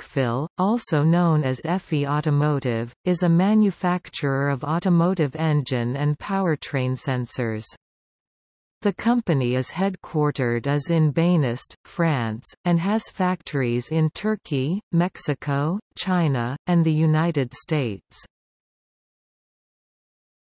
Fill, also known as Effi Automotive, is a manufacturer of automotive engine and powertrain sensors. The company is headquartered as in Baynest, France, and has factories in Turkey, Mexico, China, and the United States.